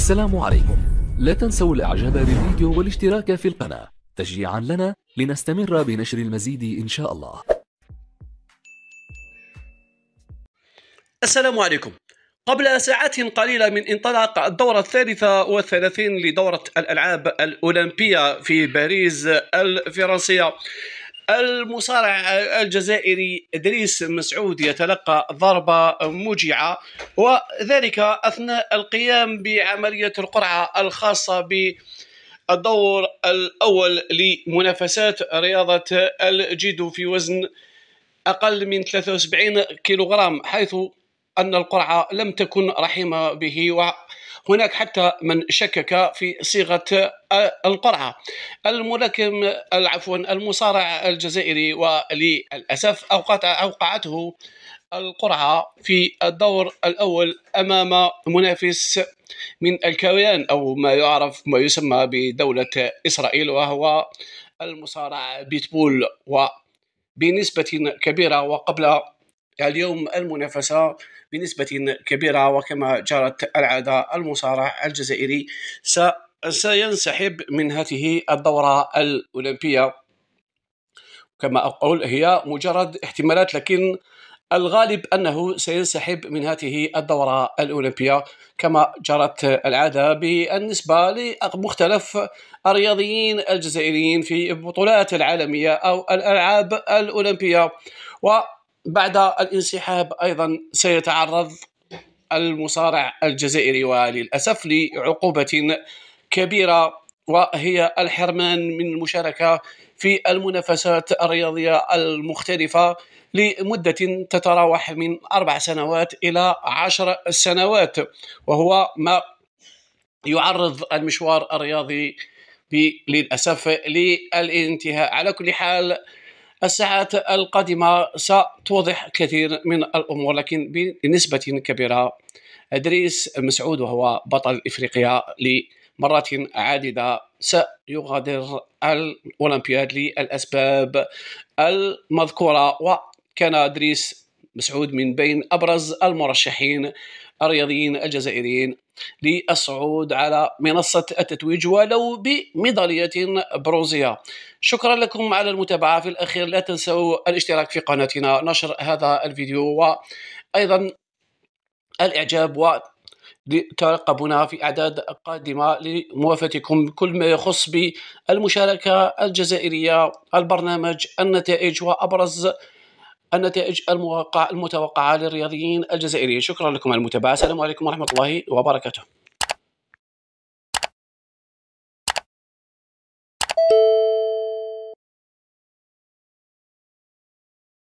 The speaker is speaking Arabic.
السلام عليكم لا تنسوا الاعجاب بالفيديو والاشتراك في القناة تشجيعا لنا لنستمر بنشر المزيد ان شاء الله السلام عليكم قبل ساعات قليلة من انطلاق الدورة الثالثة والثلاثين لدورة الألعاب الأولمبية في باريس الفرنسية المصارع الجزائري ادريس مسعود يتلقى ضربه موجعه وذلك اثناء القيام بعمليه القرعه الخاصه ب الدور الأول لمنافسات رياضة الجيدو في وزن أقل من 73 كيلوغرام حيث أن القرعة لم تكن رحيمة به وهناك حتى من شكك في صيغة القرعة الملاكم عفوا المصارع الجزائري وللأسف أوقعته القرعة في الدور الأول أمام منافس من الكيان أو ما يعرف ما يسمى بدولة إسرائيل وهو المصارع بيتبول وبنسبة كبيرة وقبل اليوم المنافسة بنسبة كبيرة وكما جرت العادة المصارع الجزائري سينسحب من هذه الدورة الأولمبية كما أقول هي مجرد احتمالات لكن الغالب أنه سينسحب من هذه الدورة الأولمبية كما جرت العادة بالنسبة لمختلف الرياضيين الجزائريين في البطولات العالمية أو الألعاب الأولمبية و بعد الانسحاب أيضا سيتعرض المصارع الجزائري وللأسف لعقوبة كبيرة وهي الحرمان من المشاركة في المنافسات الرياضية المختلفة لمدة تتراوح من أربع سنوات إلى عشر سنوات وهو ما يعرض المشوار الرياضي للأسف للانتهاء على كل حال الساعات القادمة ستوضح كثير من الأمور لكن بنسبة كبيرة أدريس مسعود وهو بطل إفريقيا لمرات عديدة سيغادر الأولمبياد للأسباب المذكورة وكان أدريس مسعود من بين أبرز المرشحين الرياضيين الجزائريين للصعود على منصة التتويج ولو بميدالية برونزية شكرا لكم على المتابعة في الأخير لا تنسوا الاشتراك في قناتنا نشر هذا الفيديو وأيضا الإعجاب و ترقبونا في أعداد قادمة لموافاتكم كل ما يخص بالمشاركة الجزائرية البرنامج النتائج وأبرز النتائج المتوقعة للرياضيين الجزائريين شكرا لكم على المتابعة السلام عليكم ورحمة الله وبركاته